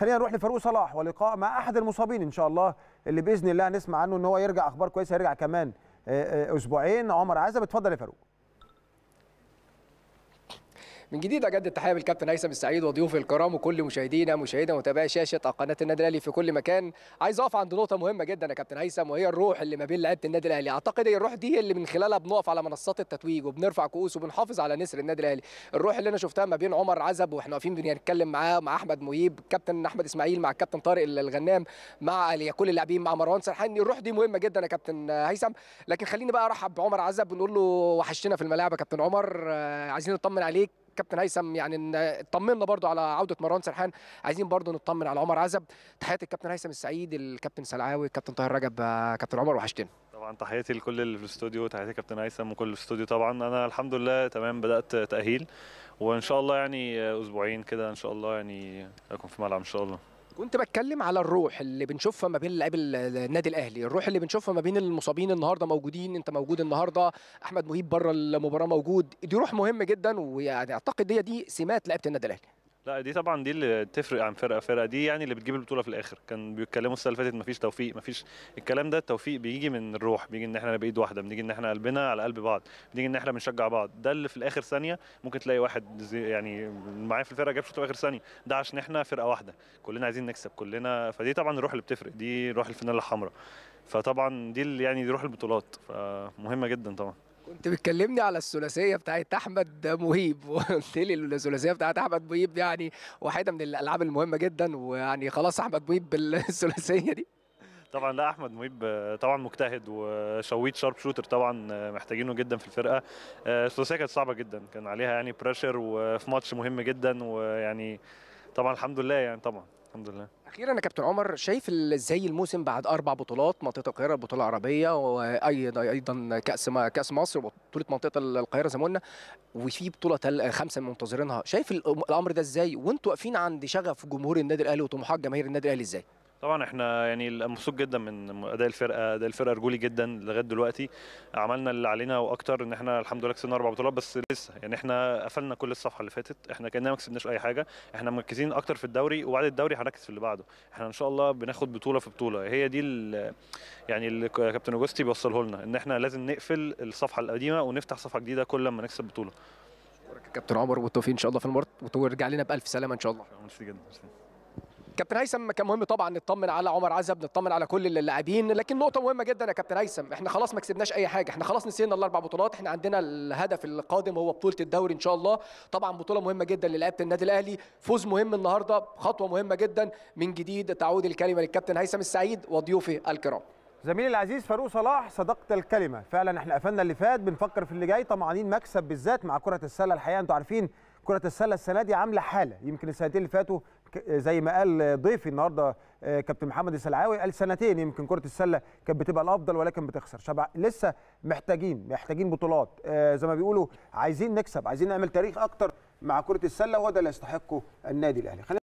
خلينا نروح لفاروق صلاح ولقاء مع احد المصابين ان شاء الله اللي باذن الله هنسمع عنه ان هو يرجع اخبار كويسه يرجع كمان آه، آه، اسبوعين عمر عزب اتفضل يا فاروق من جديد اجدد التحيه بالكابتن هيثم السعيد وضيوف الكرام وكل مشاهدينا مشاهدينا متابعي شاشه قناه النادي الاهلي في كل مكان عايز اقف عند نقطه مهمه جدا يا كابتن هيثم وهي الروح اللي ما بين لعيبه النادي الاهلي اعتقد هي الروح دي اللي من خلالها بنقف على منصات التتويج وبنرفع كؤوس وبنحافظ على نسر النادي الاهلي الروح اللي انا شفتها ما بين عمر عزب واحنا واقفين بنتكلم معاه مع احمد مهيب كابتن احمد اسماعيل مع الكابتن طارق الغنام مع كل اللاعبين مع مروان سرحان يعني الروح دي مهمه جدا يا كابتن هيثم لكن خليني بقى ارحب بعمر عزب ونقول له وحشتنا في الملاعب يا كابتن عمر آه، عايزين نطمن عليك كابتن هيثم يعني اطمنا برضو على عوده مروان سرحان عايزين برضو نطمن على عمر عزب تحياتي الكابتن هيثم السعيد الكابتن سلعاوي الكابتن طاهر رجب كابتن عمر وحشتنا طبعا تحياتي لكل اللي في الاستوديو تحياتي كابتن هيثم وكل الاستوديو طبعا انا الحمد لله تمام بدات تاهيل وان شاء الله يعني اسبوعين كده ان شاء الله يعني اكون في ملعب ان شاء الله كنت بتكلم على الروح اللي بنشوفها ما بين لاعبي النادي الاهلي الروح اللي بنشوفها ما بين المصابين النهارده موجودين انت موجود النهارده احمد مهيب بره المباراه موجود دي روح مهمه جدا ويعني اعتقد هي دي سمات لعيبه النادي الاهلي لا دي طبعا دي اللي تفرق عن فرقه فرقه دي يعني اللي بتجيب البطوله في الاخر كان بيتكلموا السنه اللي فاتت مفيش توفيق مفيش الكلام ده التوفيق بيجي من الروح بيجي ان احنا بايد واحده بنيجي ان احنا قلبنا على قلب بعض بنيجي ان احنا بنشجع بعض ده اللي في الاخر ثانيه ممكن تلاقي واحد يعني معايا في الفرقه جاب شوط في اخر ثانيه ده عشان احنا فرقه واحده كلنا عايزين نكسب كلنا فدي طبعا الروح اللي بتفرق دي روح الفنانه الحمراء فطبعا دي يعني دي روح البطولات فمهمه جدا طبعا كنت بتكلمني على الثلاثيه بتاعت احمد مهيب وقلت لي الثلاثيه بتاعت احمد مهيب يعني واحده من الالعاب المهمه جدا ويعني خلاص احمد مهيب بالثلاثيه دي طبعا لا احمد مهيب طبعا مجتهد وشويت شارب شوتر طبعا محتاجينه جدا في الفرقه آه، الثلاثيه كانت صعبه جدا كان عليها يعني بريشر وفي ماتش مهم جدا ويعني طبعا الحمد لله يعني طبعا الحمد لله اخيرا يا كابتن عمر شايف ازاي الموسم بعد اربع بطولات منطقه القاهره البطوله العربيه وايضا ايضا كاس ما كاس مصر وبطوله منطقه القاهره زي ما قلنا وفي بطوله خمسه منتظرينها شايف الامر ده ازاي وانتوا واقفين عند شغف جمهور النادي الاهلي وطموحات جماهير النادي الاهلي ازاي طبعا احنا يعني مبسوط جدا من اداء الفرقه اداء الفرقه رجولي جدا لغايه دلوقتي عملنا اللي علينا واكتر ان احنا الحمد لله كسبنا اربع بطولات بس لسه يعني احنا قفلنا كل الصفحه اللي فاتت احنا كاننا ما كسبناش اي حاجه احنا مركزين اكتر في الدوري وبعد الدوري هنركز في اللي بعده احنا ان شاء الله بناخد بطوله في بطوله هي دي يعني اللي كابتن اوجستي بيوصله لنا ان احنا لازم نقفل الصفحه القديمه ونفتح صفحه جديده كل ما نكسب بطوله كابتن عمر والتوفيق ان شاء الله في المباراه وترجع لنا بالف سلامه ان شاء الله ميرسي جدا كابتن هيثم كان مهم طبعا نطمن على عمر عزب نطمن على كل اللاعبين لكن نقطه مهمه جدا يا كابتن هيثم احنا خلاص ما كسبناش اي حاجه احنا خلاص نسينا الاربع بطولات احنا عندنا الهدف القادم هو بطوله الدوري ان شاء الله طبعا بطوله مهمه جدا للاعيبه النادي الاهلي فوز مهم النهارده خطوه مهمه جدا من جديد تعود الكلمه للكابتن هيثم السعيد وضيوفه الكرام زميلي العزيز فاروق صلاح صدقت الكلمه فعلا احنا قفلنا اللي فات بنفكر في اللي جاي طمعانين مكسب بالذات مع كره السله الحقيقه انتوا عارفين كره السله السنه دي عامله حاله يمكن السنتين اللي فاتوا زي ما قال ضيفي النهارده آه، كابتن محمد السلعاوي قال سنتين يمكن كره السله كانت بتبقى الافضل ولكن بتخسر شبع لسه محتاجين محتاجين بطولات آه، زي ما بيقولوا عايزين نكسب عايزين نعمل تاريخ اكتر مع كره السله وهو ده اللي يستحقه النادي الاهلي